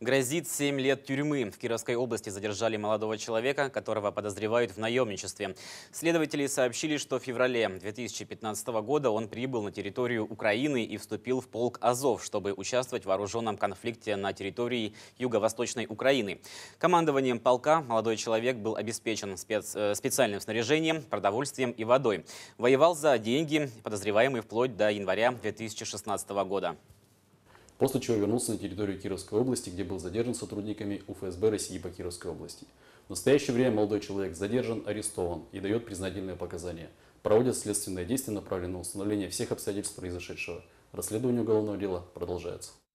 грозит 7 лет тюрьмы. В Кировской области задержали молодого человека, которого подозревают в наемничестве. Следователи сообщили, что в феврале 2015 года он прибыл на территорию Украины и вступил в полк Азов, чтобы участвовать в вооруженном конфликте на территории юго-восточной Украины. Командованием полка молодой человек был обеспечен спец, э, специальным снаряжением, продовольствием и водой. Воевал за деньги, подозреваемый вплоть до января 2016 года после чего вернулся на территорию Кировской области, где был задержан сотрудниками УФСБ России по Кировской области. В настоящее время молодой человек задержан, арестован и дает признательные показания. Проводят следственные действия, направленные на установление всех обстоятельств произошедшего. Расследование уголовного дела продолжается.